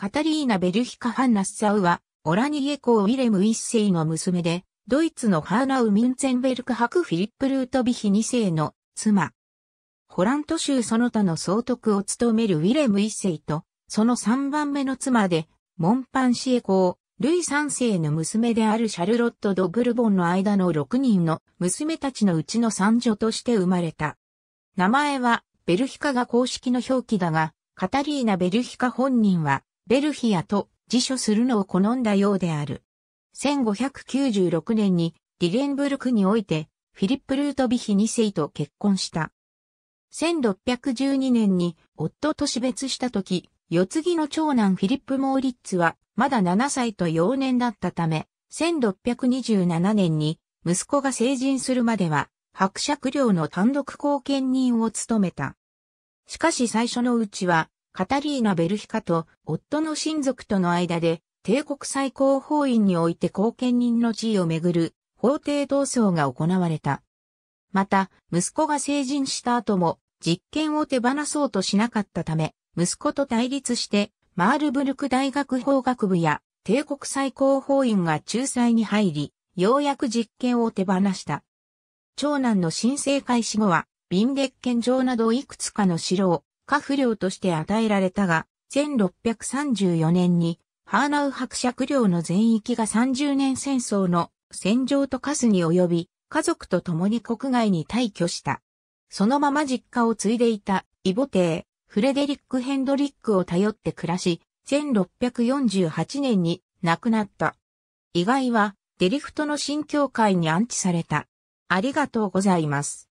カタリーナ・ベルヒカ・ハンナスサウは、オラニエ公ウィレム一世の娘で、ドイツのハーナウ・ミンツェンベルクク・フィリップ・ルートビヒ二世の妻。ホラント州その他の総督を務めるウィレム一世と、その3番目の妻で、モンパンシエ公、ルイ三世の娘であるシャルロット・ド・ブルボンの間の6人の娘たちのうちの三女として生まれた。名前は、ベルヒカが公式の表記だが、カタリーナ・ベルヒカ本人は、ベルヒアと辞書するのを好んだようである。1596年にディレンブルクにおいてフィリップ・ルートビヒ2世と結婚した。1612年に夫と死別した時、四継ぎの長男フィリップ・モーリッツはまだ7歳と幼年だったため、1627年に息子が成人するまでは伯爵領の単独後見人を務めた。しかし最初のうちはカタリーナ・ベルヒカと夫の親族との間で帝国最高法院において後見人の地位をめぐる法廷闘争が行われた。また、息子が成人した後も実権を手放そうとしなかったため、息子と対立してマールブルク大学法学部や帝国最高法院が仲裁に入り、ようやく実権を手放した。長男の申請開始後は、ビンデッケン城などいくつかの城を家不良として与えられたが、1634年にハーナウ伯爵領の全域が30年戦争の戦場とカスに及び、家族と共に国外に退去した。そのまま実家を継いでいたイボー、フレデリック・ヘンドリックを頼って暮らし、1648年に亡くなった。意外は、デリフトの新教会に安置された。ありがとうございます。